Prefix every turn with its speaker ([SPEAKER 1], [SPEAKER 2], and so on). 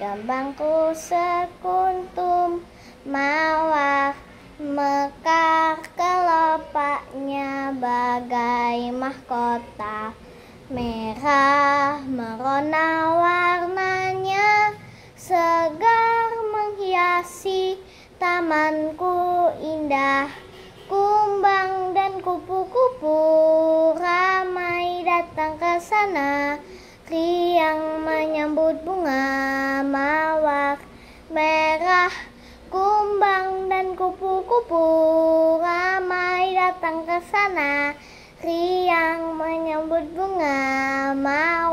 [SPEAKER 1] Gambangku sekuntum mawar Mekar kelopaknya bagai mahkota Merah merona warnanya Segar menghiasi tamanku indah Kumbang dan kupu-kupu ramai datang ke sana Riang menyambut bunga Mawar merah Kumbang dan kupu-kupu ramai datang ke sana Riang menyambut bunga mawar